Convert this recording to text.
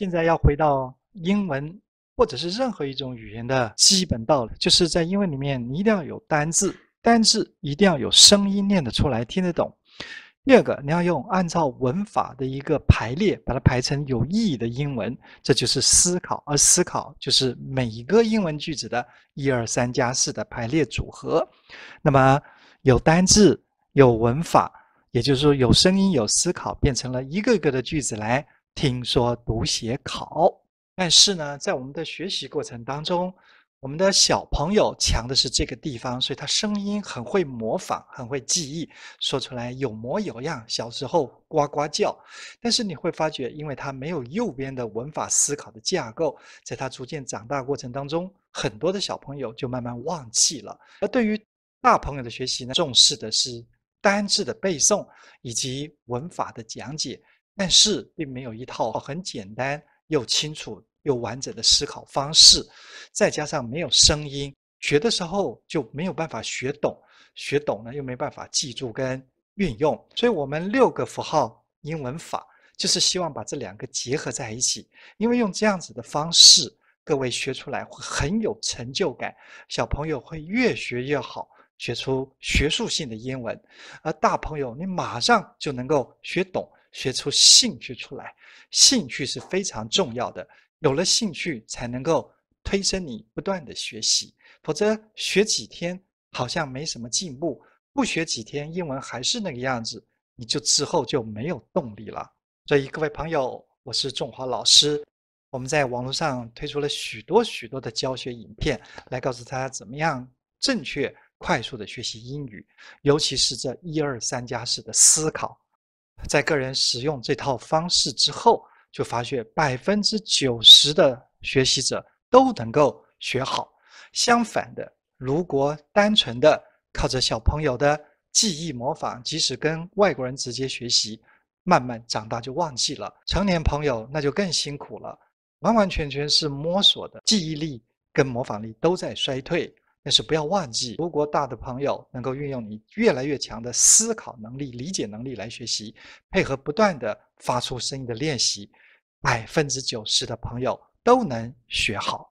现在要回到英文，或者是任何一种语言的基本道理，就是在英文里面，你一定要有单字，单字一定要有声音，念得出来，听得懂。第二个，你要用按照文法的一个排列，把它排成有意义的英文。这就是思考，而思考就是每一个英文句子的一二三加四的排列组合。那么有单字，有文法，也就是说有声音，有思考，变成了一个一个的句子来。听说读写考，但是呢，在我们的学习过程当中，我们的小朋友强的是这个地方，所以他声音很会模仿，很会记忆，说出来有模有样。小时候呱呱叫，但是你会发觉，因为他没有右边的文法思考的架构，在他逐渐长大过程当中，很多的小朋友就慢慢忘记了。而对于大朋友的学习呢，重视的是单字的背诵以及文法的讲解。但是并没有一套很简单又清楚又完整的思考方式，再加上没有声音，学的时候就没有办法学懂，学懂呢又没办法记住跟运用。所以，我们六个符号英文法就是希望把这两个结合在一起，因为用这样子的方式，各位学出来会很有成就感，小朋友会越学越好，学出学术性的英文，而大朋友你马上就能够学懂。学出兴趣出来，兴趣是非常重要的。有了兴趣，才能够推升你不断的学习。否则学几天好像没什么进步，不学几天，英文还是那个样子，你就之后就没有动力了。所以各位朋友，我是仲华老师，我们在网络上推出了许多许多的教学影片，来告诉大家怎么样正确、快速的学习英语，尤其是这一二三加式的思考。在个人使用这套方式之后，就发现百分之九十的学习者都能够学好。相反的，如果单纯的靠着小朋友的记忆模仿，即使跟外国人直接学习，慢慢长大就忘记了。成年朋友那就更辛苦了，完完全全是摸索的，记忆力跟模仿力都在衰退。但是不要忘记，如果大的朋友能够运用你越来越强的思考能力、理解能力来学习，配合不断的发出声音的练习，百分之九十的朋友都能学好。